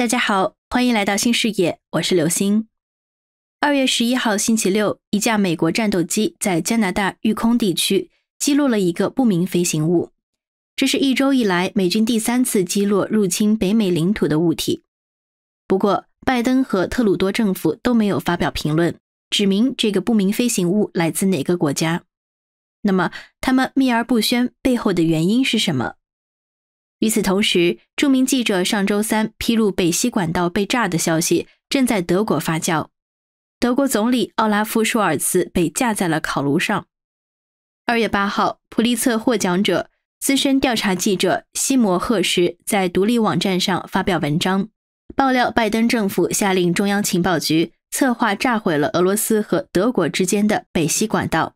大家好，欢迎来到新视野，我是刘星。二月十一号星期六，一架美国战斗机在加拿大育空地区击落了一个不明飞行物。这是一周以来美军第三次击落入侵北美领土的物体。不过，拜登和特鲁多政府都没有发表评论，指明这个不明飞行物来自哪个国家。那么，他们秘而不宣背后的原因是什么？与此同时，著名记者上周三披露北溪管道被炸的消息正在德国发酵。德国总理奥拉夫·舒尔茨被架在了烤炉上。二月八号，普利策获奖者、资深调查记者西摩·赫什在独立网站上发表文章，爆料拜登政府下令中央情报局策划炸毁了俄罗斯和德国之间的北溪管道。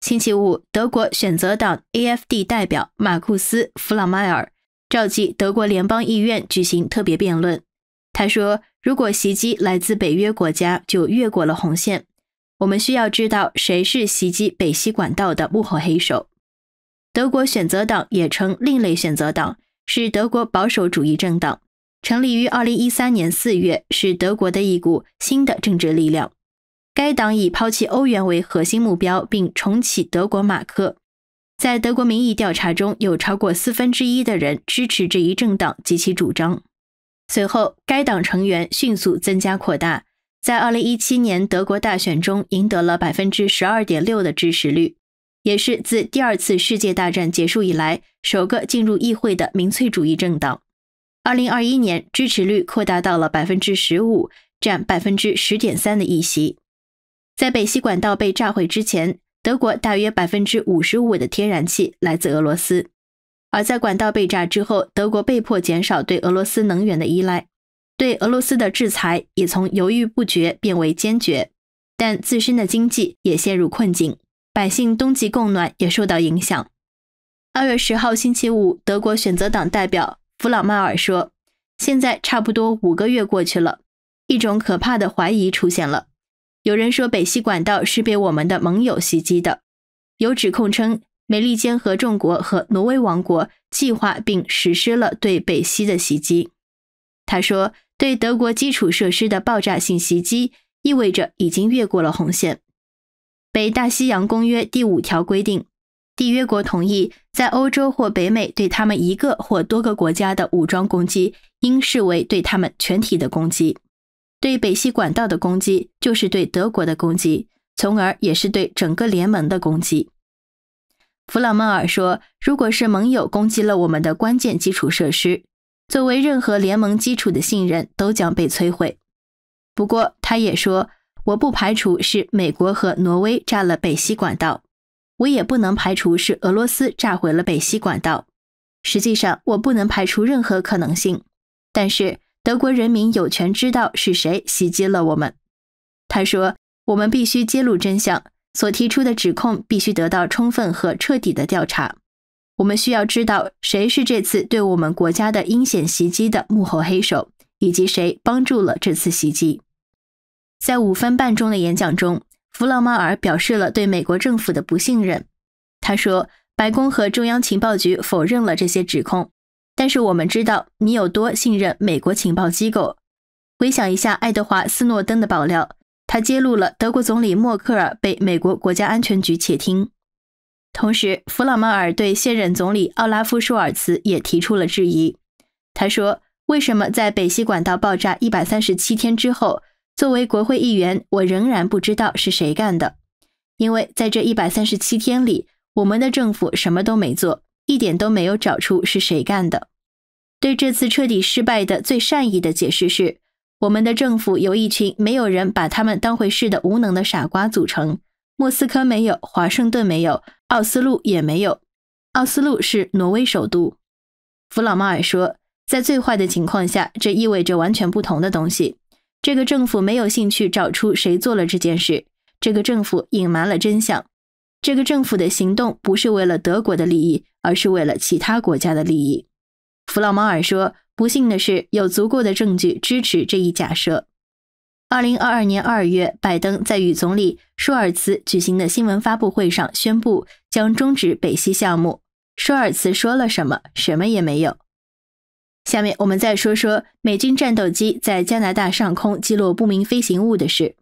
星期五，德国选择党 （AfD） 代表马库斯·弗朗迈尔召集德国联邦议院举行特别辩论。他说：“如果袭击来自北约国家，就越过了红线。我们需要知道谁是袭击北溪管道的幕后黑手。”德国选择党也称“另类选择党”，是德国保守主义政党，成立于2013年4月，是德国的一股新的政治力量。该党以抛弃欧元为核心目标，并重启德国马克。在德国民意调查中，有超过四分之一的人支持这一政党及其主张。随后，该党成员迅速增加扩大，在二零一七年德国大选中赢得了百分之十二点六的支持率，也是自第二次世界大战结束以来首个进入议会的民粹主义政党。二零二一年，支持率扩大到了百分之十五，占百分之十点三的议席。在北溪管道被炸毁之前，德国大约百分之五十五的天然气来自俄罗斯。而在管道被炸之后，德国被迫减少对俄罗斯能源的依赖，对俄罗斯的制裁也从犹豫不决变为坚决。但自身的经济也陷入困境，百姓冬季供暖也受到影响。二月十号星期五，德国选择党代表弗朗迈尔说：“现在差不多五个月过去了，一种可怕的怀疑出现了。”有人说北溪管道是被我们的盟友袭击的，有指控称美利坚合众国和挪威王国计划并实施了对北溪的袭击。他说，对德国基础设施的爆炸性袭击意味着已经越过了红线。北大西洋公约第五条规定，缔约国同意，在欧洲或北美对他们一个或多个国家的武装攻击，应视为对他们全体的攻击。对北溪管道的攻击就是对德国的攻击，从而也是对整个联盟的攻击。弗朗蒙尔说：“如果是盟友攻击了我们的关键基础设施，作为任何联盟基础的信任都将被摧毁。”不过，他也说：“我不排除是美国和挪威炸了北溪管道，我也不能排除是俄罗斯炸毁了北溪管道。实际上，我不能排除任何可能性。”但是。德国人民有权知道是谁袭击了我们，他说：“我们必须揭露真相，所提出的指控必须得到充分和彻底的调查。我们需要知道谁是这次对我们国家的阴险袭击的幕后黑手，以及谁帮助了这次袭击。”在五分半钟的演讲中，弗朗马尔表示了对美国政府的不信任。他说：“白宫和中央情报局否认了这些指控。”但是我们知道你有多信任美国情报机构。回想一下爱德华斯诺登的爆料，他揭露了德国总理默克尔被美国国家安全局窃听。同时，弗朗曼尔对现任总理奥拉夫舒尔茨也提出了质疑。他说：“为什么在北溪管道爆炸一百三十七天之后，作为国会议员，我仍然不知道是谁干的？因为在这一百三十七天里，我们的政府什么都没做。”一点都没有找出是谁干的。对这次彻底失败的最善意的解释是，我们的政府由一群没有人把他们当回事的无能的傻瓜组成。莫斯科没有，华盛顿没有，奥斯陆也没有。奥斯陆是挪威首都。弗朗马尔说，在最坏的情况下，这意味着完全不同的东西。这个政府没有兴趣找出谁做了这件事。这个政府隐瞒了真相。这个政府的行动不是为了德国的利益。而是为了其他国家的利益，弗朗芒尔说：“不幸的是，有足够的证据支持这一假设。”二零二二年二月，拜登在与总理舒尔茨举行的新闻发布会上宣布将终止北溪项目。舒尔茨说了什么？什么也没有。下面我们再说说美军战斗机在加拿大上空击落不明飞行物的事。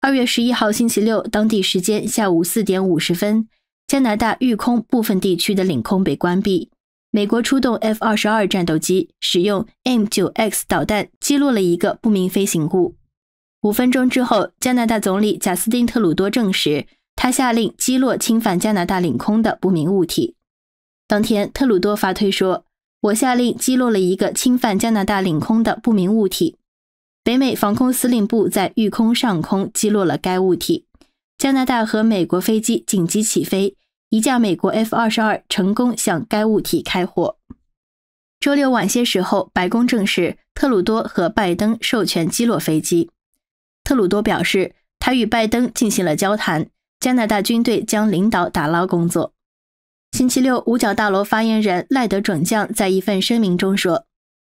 二月十一号星期六，当地时间下午四点五十分。加拿大域空部分地区的领空被关闭，美国出动 F 二十二战斗机，使用 M 九 X 导弹击落了一个不明飞行物。五分钟之后，加拿大总理贾斯汀·特鲁多证实，他下令击落侵犯加拿大领空的不明物体。当天，特鲁多发推说：“我下令击落了一个侵犯加拿大领空的不明物体。”北美防空司令部在域空上空击落了该物体。加拿大和美国飞机紧急起飞，一架美国 F-22 成功向该物体开火。周六晚些时候，白宫证实，特鲁多和拜登授权击落飞机。特鲁多表示，他与拜登进行了交谈，加拿大军队将领导打捞工作。星期六，五角大楼发言人赖德准将在一份声明中说：“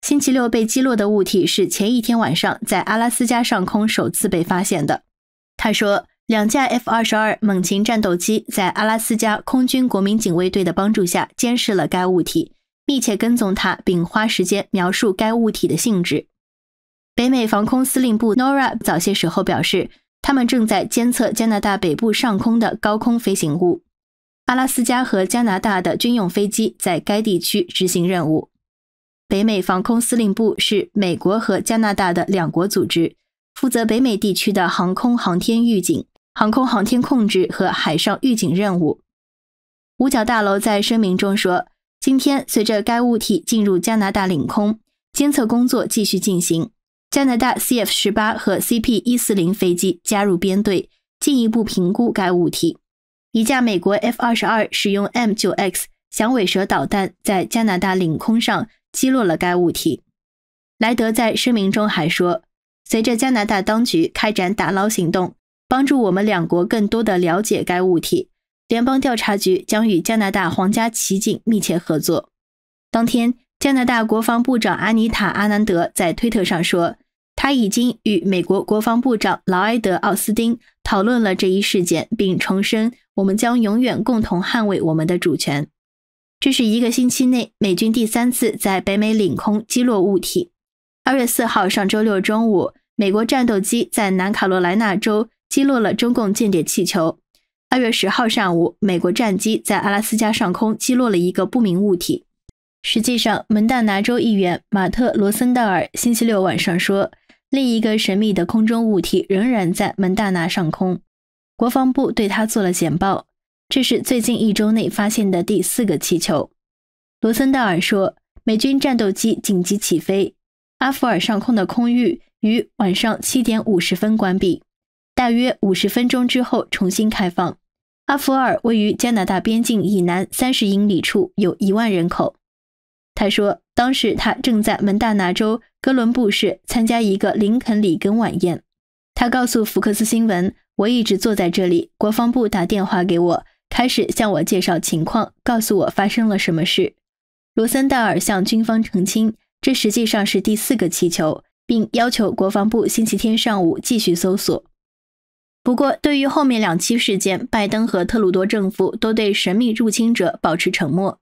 星期六被击落的物体是前一天晚上在阿拉斯加上空首次被发现的。”他说。两架 F-22 猛禽战斗机在阿拉斯加空军国民警卫队的帮助下监视了该物体，密切跟踪它，并花时间描述该物体的性质。北美防空司令部 n o r a 早些时候表示，他们正在监测加拿大北部上空的高空飞行物。阿拉斯加和加拿大的军用飞机在该地区执行任务。北美防空司令部是美国和加拿大的两国组织，负责北美地区的航空航天预警。航空航天控制和海上预警任务。五角大楼在声明中说：“今天，随着该物体进入加拿大领空，监测工作继续进行。加拿大 CF 十八和 CP 一四零飞机加入编队，进一步评估该物体。一架美国 F 二十二使用 M 九 X 响尾蛇导弹在加拿大领空上击落了该物体。”莱德在声明中还说：“随着加拿大当局开展打捞行动。”帮助我们两国更多的了解该物体。联邦调查局将与加拿大皇家骑警密切合作。当天，加拿大国防部长阿尼塔·阿南德在推特上说，他已经与美国国防部长劳埃德·奥斯汀讨论了这一事件，并重申我们将永远共同捍卫我们的主权。这是一个星期内美军第三次在北美领空击落物体。二月四号，上周六中午，美国战斗机在南卡罗来纳州。击落了中共间谍气球。二月十号上午，美国战机在阿拉斯加上空击落了一个不明物体。实际上，蒙大拿州议员马特·罗森道尔星期六晚上说，另一个神秘的空中物体仍然在蒙大拿上空。国防部对他做了简报，这是最近一周内发现的第四个气球。罗森道尔说，美军战斗机紧急起飞，阿弗尔上空的空域于晚上七点五十分关闭。大约五十分钟之后重新开放。阿弗尔位于加拿大边境以南三十英里处，有一万人口。他说，当时他正在蒙大拿州哥伦布市参加一个林肯里根晚宴。他告诉福克斯新闻：“我一直坐在这里，国防部打电话给我，开始向我介绍情况，告诉我发生了什么事。”罗森戴尔向军方澄清，这实际上是第四个气球，并要求国防部星期天上午继续搜索。不过，对于后面两期事件，拜登和特鲁多政府都对神秘入侵者保持沉默。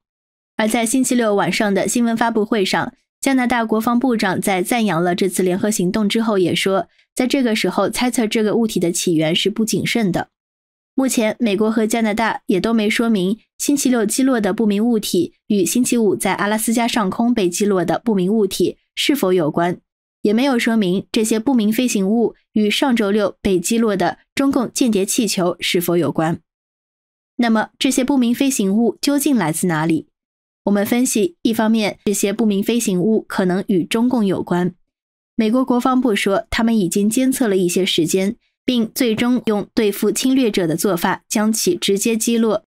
而在星期六晚上的新闻发布会上，加拿大国防部长在赞扬了这次联合行动之后，也说，在这个时候猜测这个物体的起源是不谨慎的。目前，美国和加拿大也都没说明星期六击落的不明物体与星期五在阿拉斯加上空被击落的不明物体是否有关，也没有说明这些不明飞行物与上周六被击落的。中共间谍气球是否有关？那么这些不明飞行物究竟来自哪里？我们分析，一方面，这些不明飞行物可能与中共有关。美国国防部说，他们已经监测了一些时间，并最终用对付侵略者的做法将其直接击落。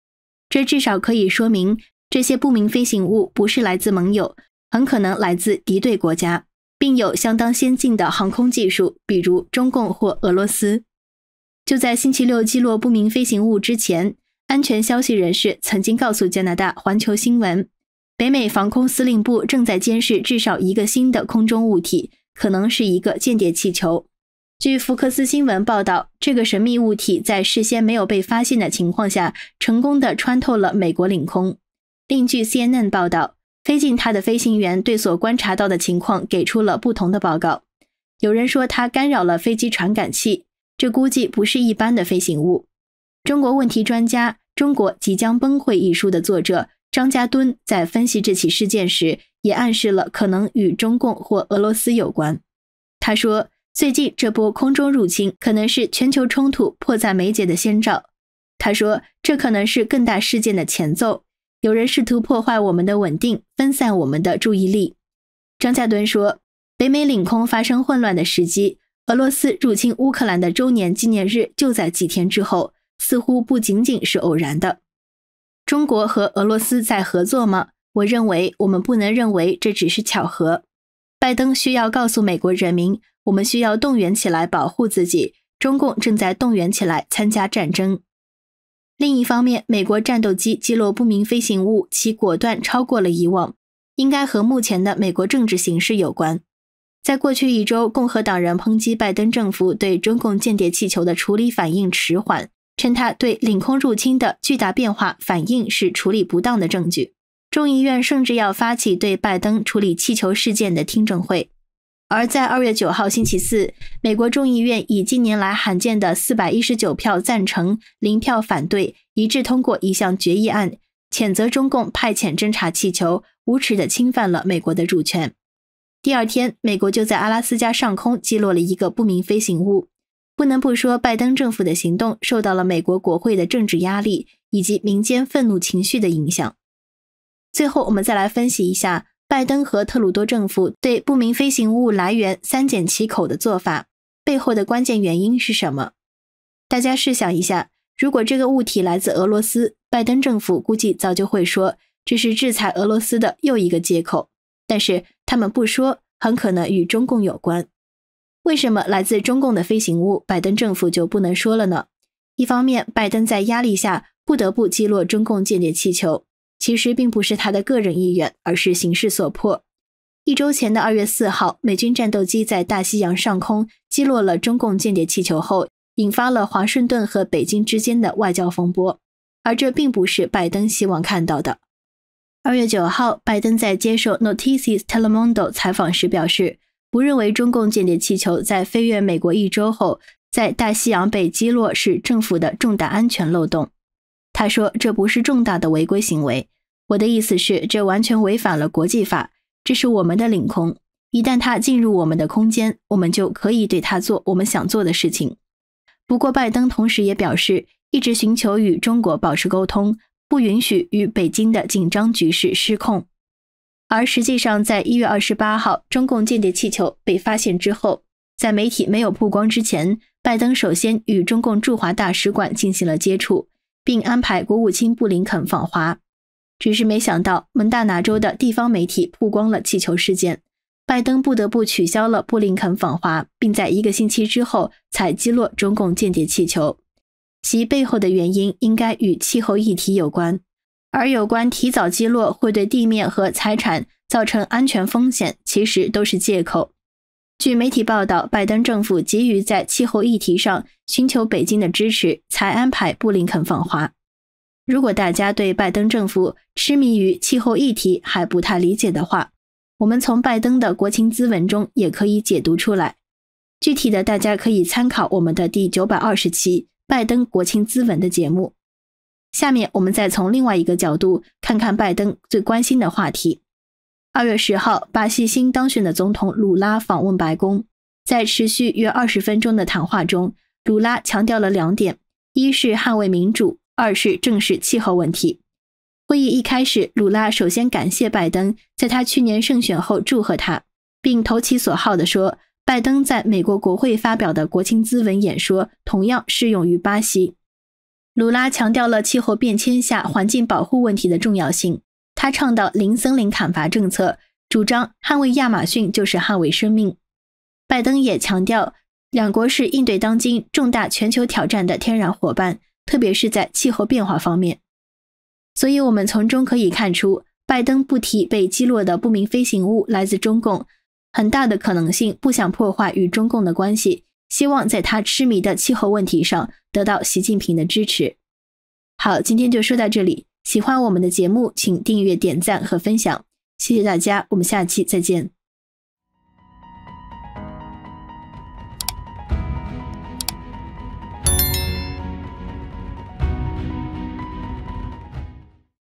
这至少可以说明，这些不明飞行物不是来自盟友，很可能来自敌对国家，并有相当先进的航空技术，比如中共或俄罗斯。就在星期六击落不明飞行物之前，安全消息人士曾经告诉加拿大环球新闻，北美防空司令部正在监视至少一个新的空中物体，可能是一个间谍气球。据福克斯新闻报道，这个神秘物体在事先没有被发现的情况下，成功的穿透了美国领空。另据 CNN 报道，飞进它的飞行员对所观察到的情况给出了不同的报告，有人说它干扰了飞机传感器。这估计不是一般的飞行物。中国问题专家、《中国即将崩溃》一书的作者张家敦在分析这起事件时，也暗示了可能与中共或俄罗斯有关。他说：“最近这波空中入侵可能是全球冲突迫在眉睫的先兆。”他说：“这可能是更大事件的前奏。有人试图破坏我们的稳定，分散我们的注意力。”张家敦说：“北美领空发生混乱的时机。”俄罗斯入侵乌克兰的周年纪念日就在几天之后，似乎不仅仅是偶然的。中国和俄罗斯在合作吗？我认为我们不能认为这只是巧合。拜登需要告诉美国人民，我们需要动员起来保护自己。中共正在动员起来参加战争。另一方面，美国战斗机击落不明飞行物，其果断超过了以往，应该和目前的美国政治形势有关。在过去一周，共和党人抨击拜登政府对中共间谍气球的处理反应迟缓，称他对领空入侵的巨大变化反应是处理不当的证据。众议院甚至要发起对拜登处理气球事件的听证会。而在二月九号星期四，美国众议院以近年来罕见的四百一十九票赞成、零票反对，一致通过一项决议案，谴责中共派遣侦察气球无耻地侵犯了美国的主权。第二天，美国就在阿拉斯加上空击落了一个不明飞行物。不能不说，拜登政府的行动受到了美国国会的政治压力以及民间愤怒情绪的影响。最后，我们再来分析一下拜登和特鲁多政府对不明飞行物来源三缄其口的做法背后的关键原因是什么。大家试想一下，如果这个物体来自俄罗斯，拜登政府估计早就会说这是制裁俄罗斯的又一个借口，但是。他们不说，很可能与中共有关。为什么来自中共的飞行物，拜登政府就不能说了呢？一方面，拜登在压力下不得不击落中共间谍气球，其实并不是他的个人意愿，而是形势所迫。一周前的二月四号，美军战斗机在大西洋上空击落了中共间谍气球后，引发了华盛顿和北京之间的外交风波，而这并不是拜登希望看到的。二月九号，拜登在接受《n o t i c i s Telemundo》采访时表示，不认为中共间谍气球在飞越美国一周后在大西洋被击落是政府的重大安全漏洞。他说：“这不是重大的违规行为，我的意思是，这完全违反了国际法。这是我们的领空，一旦它进入我们的空间，我们就可以对它做我们想做的事情。”不过，拜登同时也表示，一直寻求与中国保持沟通。不允许与北京的紧张局势失控。而实际上，在一月二十八号中共间谍气球被发现之后，在媒体没有曝光之前，拜登首先与中共驻华大使馆进行了接触，并安排国务卿布林肯访华。只是没想到蒙大拿州的地方媒体曝光了气球事件，拜登不得不取消了布林肯访华，并在一个星期之后才击落中共间谍气球。其背后的原因应该与气候议题有关，而有关提早击落会对地面和财产造成安全风险，其实都是借口。据媒体报道，拜登政府急于在气候议题上寻求北京的支持，才安排布林肯访华。如果大家对拜登政府痴迷于气候议题还不太理解的话，我们从拜登的国情咨文中也可以解读出来。具体的，大家可以参考我们的第九百二十期。拜登国情咨文的节目。下面我们再从另外一个角度看看拜登最关心的话题。二月十号，巴西新当选的总统鲁拉访问白宫，在持续约二十分钟的谈话中，鲁拉强调了两点：一是捍卫民主，二是正视气候问题。会议一开始，鲁拉首先感谢拜登在他去年胜选后祝贺他，并投其所好的说。拜登在美国国会发表的国情咨文演说同样适用于巴西。卢拉强调了气候变迁下环境保护问题的重要性，他倡导零森林砍伐政策，主张捍卫亚马逊就是捍卫生命。拜登也强调，两国是应对当今重大全球挑战的天然伙伴，特别是在气候变化方面。所以，我们从中可以看出，拜登不提被击落的不明飞行物来自中共。很大的可能性不想破坏与中共的关系，希望在他痴迷的气候问题上得到习近平的支持。好，今天就说到这里。喜欢我们的节目，请订阅、点赞和分享，谢谢大家，我们下期再见。